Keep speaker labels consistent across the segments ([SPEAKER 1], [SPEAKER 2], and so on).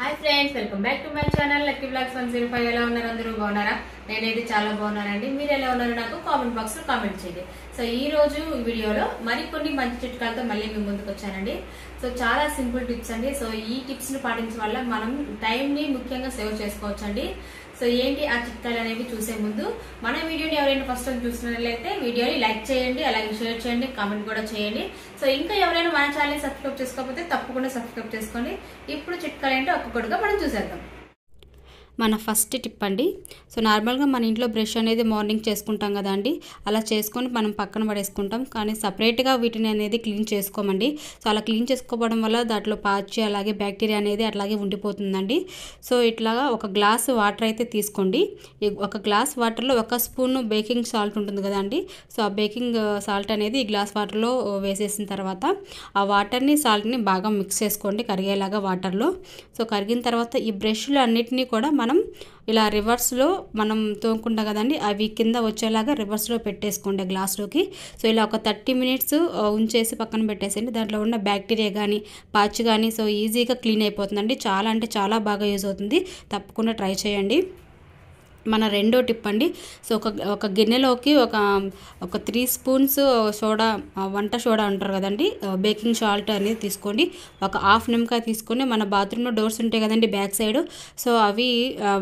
[SPEAKER 1] hi friends welcome back to my channel lucky blogs one zero five ఎలా ఉన్నారు అందరూ బాగున్నారా నేనైతే చాలా బాగున్నానండి మీరు ఎలా ఉన్నారో నాకు కామెంట్ బాక్స్లో కామెంట్ చేయండి సో ఈ రోజు వీడియోలో మరికొన్ని మంచి చిట్కాలతో మళ్ళీ మీ ముందుకు వచ్చానండి సో చాలా సింపుల్ టిప్స్ అండి సో ఈ టిప్స్ని పాటించడం వల్ల మనం టైంని ముఖ్యంగా సేవ్ చేసుకోవచ్చండి సో ఏంటి ఆ చిట్కాలు అనేవి చూసే ముందు మన వీడియోని ఎవరైనా ఫస్ట్ టైం చూసినట్లయితే వీడియోని లైక్ చేయండి అలాగే షేర్ చేయండి కామెంట్ కూడా చేయండి సో ఇంకా ఎవరైనా మన ఛానల్ని సబ్స్క్రైబ్ చేసుకోకపోతే తప్పకుండా సబ్స్క్రైబ్ చేసుకోండి ఇప్పుడు చిట్కాలు ఏంటో ఒక్కొక్కటిగా మనం చూసేద్దాం మన ఫస్ట్ టిప్ అండి సో నార్మల్గా మన ఇంట్లో బ్రష్ అనేది మార్నింగ్ చేసుకుంటాం కదండి అలా చేసుకొని మనం పక్కన పడేసుకుంటాం కానీ సపరేట్గా వీటిని అనేది క్లీన్ చేసుకోమండి సో అలా క్లీన్ చేసుకోవడం వల్ల దాంట్లో పాచి అలాగే బ్యాక్టీరియా అనేది అట్లాగే ఉండిపోతుందండి సో ఇట్లాగా ఒక గ్లాస్ వాటర్ అయితే తీసుకోండి ఒక గ్లాస్ వాటర్లో ఒక స్పూన్ బేకింగ్ సాల్ట్ ఉంటుంది కదండి సో ఆ బేకింగ్ సాల్ట్ uh, అనేది ఈ గ్లాస్ వాటర్లో uh, వేసేసిన తర్వాత ఆ వాటర్ని సాల్ట్ని బాగా మిక్స్ చేసుకోండి కరిగేలాగా వాటర్లో సో కరిగిన తర్వాత ఈ బ్రష్లు అన్నిటినీ కూడా మనం ఇలా రివర్స్లో మనం తోముకుంటాం కదండి అవి కింద వచ్చేలాగా రివర్స్లో పెట్టేసుకోండి గ్లాస్లోకి సో ఇలా ఒక థర్టీ మినిట్స్ ఉంచేసి పక్కన పెట్టేసేయండి దాంట్లో ఉన్న బ్యాక్టీరియా కానీ పాచ్ కానీ సో ఈజీగా క్లీన్ అయిపోతుందండి చాలా అంటే చాలా బాగా యూజ్ అవుతుంది తప్పకుండా ట్రై చేయండి మన రెండో టిప్ అండి సో ఒక ఒక గిన్నెలోకి ఒక ఒక త్రీ స్పూన్స్ సోడా వంట సోడా అంటారు కదండి బేకింగ్ సాల్ట్ అనేది తీసుకోండి ఒక హాఫ్ నిమ్మకాయ తీసుకొని మన బాత్రూంలో డోర్స్ ఉంటాయి కదండి బ్యాక్ సైడ్ సో అవి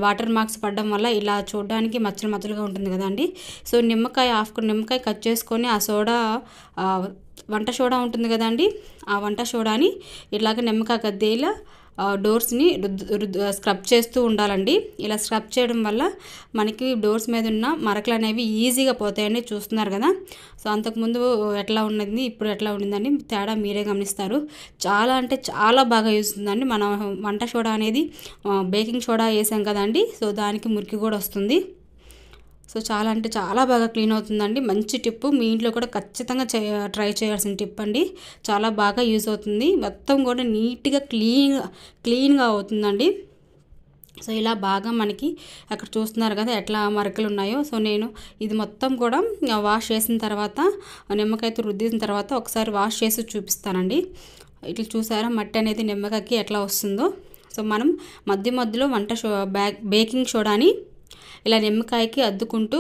[SPEAKER 1] వాటర్ మార్క్స్ పడడం వల్ల ఇలా చూడడానికి మచ్చలు మచ్చలుగా ఉంటుంది కదండి సో నిమ్మకాయ హాఫ్ నిమ్మకాయ కట్ చేసుకొని ఆ సోడా వంట సోడా ఉంటుంది కదండి ఆ వంట సోడాని ఇలాగ నిమ్మకాయ కద్దేలా డోర్స్ని స్క్రబ్ చేస్తూ ఉండాలండి ఇలా స్క్రబ్ చేయడం వల్ల మనకి డోర్స్ మీద ఉన్న మరకలు అనేవి ఈజీగా పోతాయని చూస్తున్నారు కదా సో అంతకుముందు ఎట్లా ఉన్నది ఇప్పుడు ఎట్లా ఉండిందని తేడా మీరే గమనిస్తారు చాలా అంటే చాలా బాగా యూస్ ఉందండి మనం వంట సోడా అనేది బేకింగ్ సోడా వేసాం కదండి సో దానికి మురికి కూడా వస్తుంది సో చాలా అంటే చాలా బాగా క్లీన్ అవుతుందండి మంచి టిప్ మీ ఇంట్లో కూడా ఖచ్చితంగా ట్రై చేయాల్సిన టిప్ అండి చాలా బాగా యూజ్ అవుతుంది మొత్తం కూడా నీట్గా క్లీన్ క్లీన్గా అవుతుందండి సో ఇలా బాగా మనకి అక్కడ చూస్తున్నారు కదా ఎట్లా మరకలు ఉన్నాయో సో నేను ఇది మొత్తం కూడా వాష్ చేసిన తర్వాత నిమ్మకాయతో రుద్దిన తర్వాత ఒకసారి వాష్ చేసి చూపిస్తానండి ఇట్లా చూసారా మట్టి అనేది నిమ్మకాయకి ఎట్లా వస్తుందో సో మనం మధ్య మధ్యలో వంట షో బేకింగ్ సోడాని ఇలా నిమ్మకాయకి అద్దుకుంటూ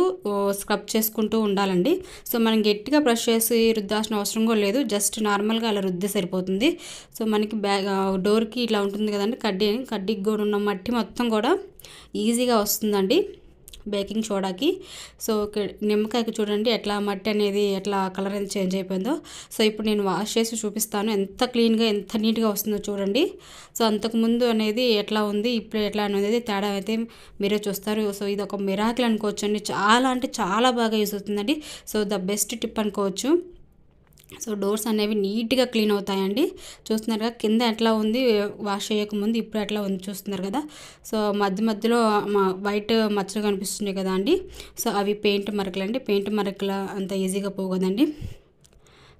[SPEAKER 1] స్క్రబ్ చేసుకుంటూ ఉండాలండి సో మనం గట్టిగా బ్రష్ చేసి రుద్దాల్సిన అవసరం కూడా లేదు జస్ట్ నార్మల్గా అలా రుద్దే సరిపోతుంది సో మనకి బ్యాగ్ డోర్కి ఇట్లా ఉంటుంది కదండి కడ్డీ కడ్డీకి కూడా ఉన్న మట్టి మొత్తం కూడా ఈజీగా వస్తుందండి బేకింగ్ సోడాకి సో నిమ్మకాయకి చూడండి ఎట్లా మట్టి అనేది ఎట్లా కలర్ అనేది చేంజ్ అయిపోయిందో సో ఇప్పుడు నేను వాష్ చేసి చూపిస్తాను ఎంత క్లీన్గా ఎంత నీట్గా వస్తుందో చూడండి సో అంతకుముందు అనేది ఎట్లా ఉంది ఇప్పుడు ఎట్లా అనేది తేడా అయితే మీరే చూస్తారు సో ఇది ఒక మిరాకిల్ అనుకోవచ్చు అండి చాలా అంటే చాలా బాగా యూస్ అవుతుందండి సో ద బెస్ట్ టిప్ అనుకోవచ్చు సో డోర్స్ అనేవి నీట్గా క్లీన్ అవుతాయండి చూస్తున్నారు కదా కింద ఎట్లా ఉంది వాష్ చేయకముందు ఇప్పుడు ఎట్లా ఉంది చూస్తున్నారు కదా సో మధ్య మధ్యలో వైట్ మచ్చలు కనిపిస్తున్నాయి కదా అండి సో అవి పెయింట్ మరకలు అండి పెయింట్ మరకల అంత ఈజీగా పోగదండి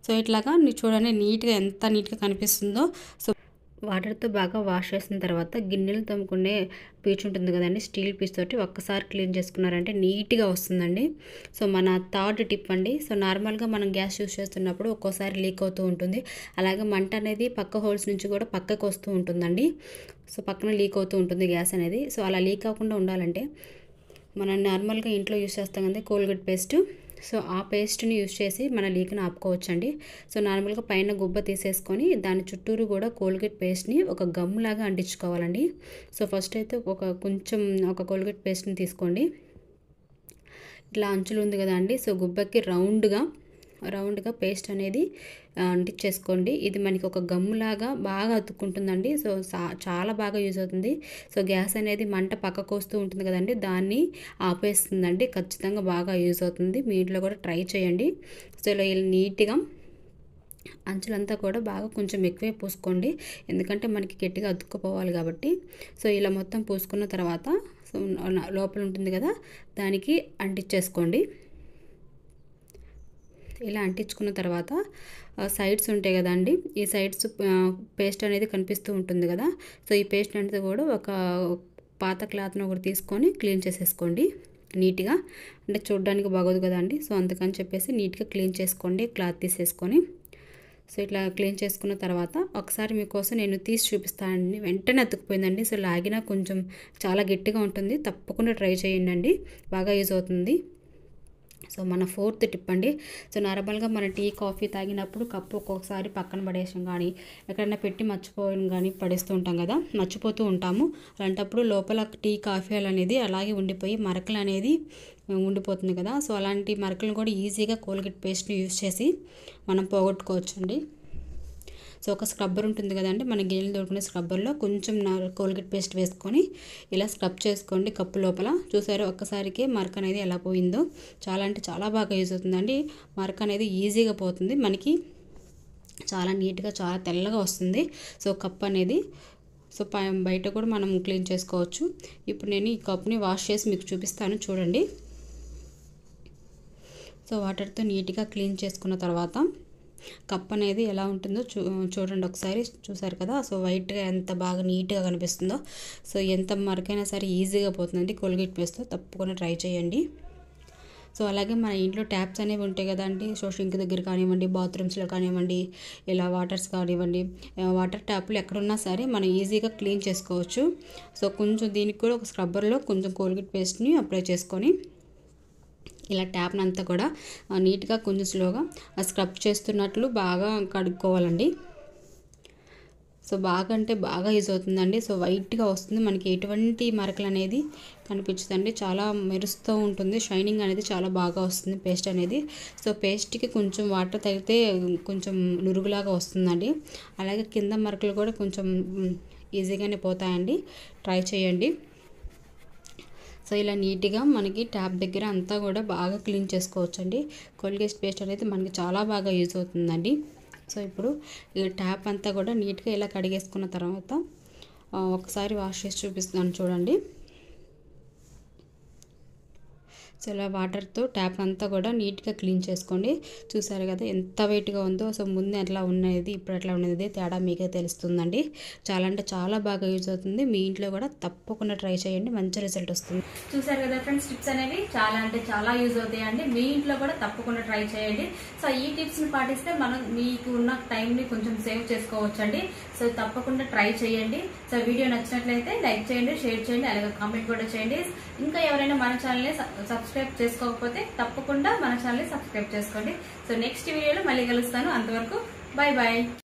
[SPEAKER 1] సో ఇట్లాగా చూడండి నీట్గా ఎంత నీట్గా కనిపిస్తుందో సో వాటర్తో బాగా వాష్ చేసిన తర్వాత గిన్నెలు తమ్ముకునే పీచు ఉంటుంది కదండి స్టీల్ పీచ్ తోటి ఒక్కసారి క్లీన్ చేసుకున్నారంటే నీట్గా వస్తుందండి సో మన థర్డ్ టిప్ అండి సో నార్మల్గా మనం గ్యాస్ యూస్ చేస్తున్నప్పుడు ఒక్కోసారి లీక్ అవుతూ ఉంటుంది అలాగే మంట అనేది పక్క హోల్స్ నుంచి కూడా పక్కకు వస్తూ ఉంటుందండి సో పక్కన లీక్ అవుతూ ఉంటుంది గ్యాస్ అనేది సో అలా లీక్ అవ్వకుండా ఉండాలంటే మనం నార్మల్గా ఇంట్లో యూస్ చేస్తాం కదా కోల్గేట్ పేస్టు సో ఆ పేస్ట్ని యూజ్ చేసి మన లీక్ని అండి సో నార్మల్గా పైన గుబ్బ తీసేసుకొని దాని చుట్టూరు కూడా కోల్గేట్ పేస్ట్ని ఒక గమ్లాగా లాగా అంటించుకోవాలండి సో ఫస్ట్ అయితే ఒక కొంచెం ఒక కోల్గేట్ పేస్ట్ని తీసుకోండి ఇట్లా అంచులు ఉంది కదా అండి సో గుబ్బకి రౌండ్గా రౌండ్గా పేస్ట్ అనేది అంటించేసుకోండి ఇది మనకి ఒక గమ్ములాగా బాగా అతుక్కుంటుందండి సో చాలా బాగా యూజ్ అవుతుంది సో గ్యాస్ అనేది మంట పక్కకు వస్తూ ఉంటుంది కదండి దాన్ని ఆపేస్తుందండి ఖచ్చితంగా బాగా యూజ్ అవుతుంది మీ ఇంట్లో కూడా ట్రై చేయండి సో ఇలా నీట్గా అంచులంతా కూడా బాగా కొంచెం ఎక్కువే పూసుకోండి ఎందుకంటే మనకి గట్టిగా అతుక్కుపోవాలి కాబట్టి సో ఇలా మొత్తం పూసుకున్న తర్వాత లోపల ఉంటుంది కదా దానికి అంటించేసుకోండి ఇలా అంటించుకున్న తర్వాత సైడ్స్ ఉంటాయి కదండి ఈ సైడ్స్ పేస్ట్ అనేది కనిపిస్తూ ఉంటుంది కదా సో ఈ పేస్ట్ అనేది కూడా ఒక పాత క్లాత్ను ఒకటి తీసుకొని క్లీన్ చేసేసుకోండి నీట్గా అంటే చూడడానికి బాగోదు కదండి సో అందుకని చెప్పేసి నీట్గా క్లీన్ చేసుకోండి క్లాత్ తీసేసుకొని సో ఇట్లా క్లీన్ చేసుకున్న తర్వాత ఒకసారి మీకోసం నేను తీసి చూపిస్తానండి వెంటనే అతుకుపోయిందండి సో లాగినా కొంచెం చాలా గట్టిగా ఉంటుంది తప్పకుండా ట్రై చేయండి బాగా యూజ్ అవుతుంది సో మన ఫోర్త్ టిప్ అండి సో నార్మల్గా మన టీ కాఫీ తాగినప్పుడు కప్పు ఒక్కొక్కసారి పక్కన పడేసాం కానీ ఎక్కడైనా పెట్టి మర్చిపోయాం కానీ పడేస్తూ ఉంటాం కదా మర్చిపోతూ ఉంటాము అలాంటప్పుడు లోపల టీ కాఫీ అనేది అలాగే ఉండిపోయి మరకలు అనేది ఉండిపోతుంది కదా సో అలాంటి మరకలను కూడా ఈజీగా కోల్గేట్ పేస్ట్ని యూజ్ చేసి మనం పోగొట్టుకోవచ్చు అండి సో ఒక స్క్రబ్బర్ ఉంటుంది కదండి మన గిన్నెలు దొరుకునే స్క్రబ్బర్లో కొంచెం కోల్గేట్ పేస్ట్ వేసుకొని ఇలా స్క్రబ్ చేసుకోండి కప్పు లోపల చూసారు ఒక్కసారికి మరక అనేది ఎలా పోయిందో చాలా అంటే చాలా బాగా యూజ్ అవుతుందండి మరక అనేది ఈజీగా పోతుంది మనకి చాలా నీట్గా చాలా తెల్లగా వస్తుంది సో కప్ అనేది సో బయట కూడా మనం క్లీన్ చేసుకోవచ్చు ఇప్పుడు నేను ఈ కప్ని వాష్ చేసి మీకు చూపిస్తాను చూడండి సో వాటర్తో నీట్గా క్లీన్ చేసుకున్న తర్వాత కప్ అనేది ఎలా ఉంటుందో చూ చూడండి ఒకసారి చూసారు కదా సో వైట్గా ఎంత బాగా నీట్గా కనిపిస్తుందో సో ఎంత మరకైనా సరే ఈజీగా పోతుందండి కోల్గేట్ పేస్తో తప్పకుండా ట్రై చేయండి సో అలాగే మన ఇంట్లో ట్యాప్స్ అనేవి ఉంటాయి కదండి సో షింక్ దగ్గర కానివ్వండి బాత్రూమ్స్లో కానివ్వండి ఇలా వాటర్స్ కానివ్వండి వాటర్ ట్యాప్లు ఎక్కడున్నా సరే మనం ఈజీగా క్లీన్ చేసుకోవచ్చు సో కొంచెం దీనికి కూడా ఒక స్క్రబ్బర్లో కొంచెం కోల్గేట్ పేస్ట్ని అప్లై చేసుకొని ఇలా ట్యాప్ని అంతా కూడా నీట్గా కొంచెం స్లోగా స్క్రబ్ చేస్తున్నట్లు బాగా కడుక్కోవాలండి సో బాగా అంటే బాగా యూజ్ అవుతుందండి సో వైట్గా వస్తుంది మనకి ఎటువంటి మరకలు అనేది కనిపించదండి చాలా మెరుస్తూ ఉంటుంది షైనింగ్ అనేది చాలా బాగా వస్తుంది పేస్ట్ అనేది సో పేస్ట్కి కొంచెం వాటర్ తగితే కొంచెం నురుగులాగా వస్తుందండి అలాగే కింద మరకలు కూడా కొంచెం ఈజీగానే పోతాయండి ట్రై చేయండి సో ఇలా నీట్గా మనకి ట్యాప్ దగ్గర అంతా కూడా బాగా క్లీన్ చేసుకోవచ్చండి కోల్గేట్ పేస్ట్ అనేది మనకి చాలా బాగా యూజ్ అవుతుందండి సో ఇప్పుడు ట్యాప్ అంతా కూడా నీట్గా ఇలా కడిగేసుకున్న తర్వాత ఒకసారి వాష్ చేసి చూపిస్తాను చూడండి సో వాటర్తో ట్యాప్ అంతా కూడా నీట్గా క్లీన్ చేసుకోండి చూసారు కదా ఎంత వెయిట్గా ఉందో సో ముందు అట్లా ఉన్నది ఇప్పుడు అట్లా ఉన్నది తేడా మీకే తెలుస్తుందండి చాలా అంటే చాలా బాగా యూజ్ అవుతుంది మీ ఇంట్లో కూడా తప్పకుండా ట్రై చేయండి మంచి రిజల్ట్ వస్తుంది చూసారు కదా ఫ్రెండ్స్ టిప్స్ అనేవి చాలా అంటే చాలా యూజ్ అవుతాయండి మీ ఇంట్లో కూడా తప్పకుండా ట్రై చేయండి సో ఈ టిప్స్ని పాటిస్తే మనం మీకు ఉన్న టైంని కొంచెం సేవ్ చేసుకోవచ్చండి సో తప్పకుండా ట్రై చేయండి సో వీడియో నచ్చినట్లయితే లైక్ చేయండి షేర్ చేయండి అలాగే కామెంట్ కూడా చేయండి ఇంకా ఎవరైనా మన ఛానల్ని సబ్స్క్రైబ్ సబ్స్క్రైబ్ చేసుకోకపోతే తప్పకుండా మన ఛానల్ని సబ్స్క్రైబ్ చేసుకోండి సో నెక్స్ట్ వీడియోలో మళ్ళీ కలుస్తాను అంతవరకు బాయ్ బాయ్